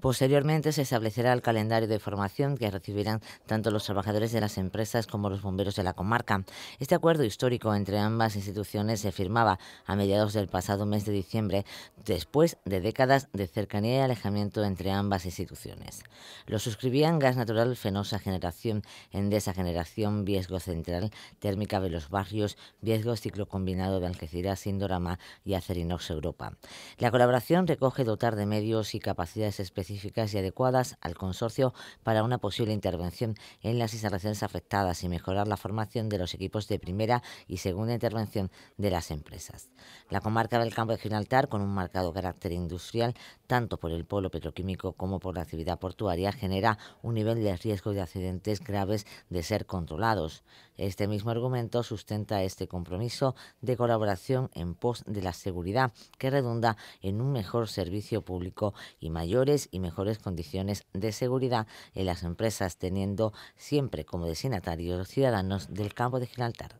Posteriormente se establecerá el calendario de formación que recibirán tanto los trabajadores de las empresas como los bomberos de la comarca. Este acuerdo histórico entre ambas instituciones se firmaba a mediados del pasado mes de diciembre, después de décadas de cercanía y alejamiento entre ambas instituciones. Lo suscribían Gas Natural Fenosa Generación, Endesa Generación, Viesgo Central, Térmica de los Barrios, Viesgo Ciclo Combinado de Algeciras, Indorama y Acerinox Europa. La colaboración recoge dotar de medios y capacidades especiales específicas y adecuadas al consorcio para una posible intervención en las instalaciones afectadas y mejorar la formación de los equipos de primera y segunda intervención de las empresas. La comarca del campo de Gibraltar, con un marcado carácter industrial, tanto por el polo petroquímico como por la actividad portuaria, genera un nivel de riesgo de accidentes graves de ser controlados. Este mismo argumento sustenta este compromiso de colaboración en pos de la seguridad, que redunda en un mejor servicio público y mayores y mejores condiciones de seguridad en las empresas, teniendo siempre como destinatarios ciudadanos del campo de Gibraltar.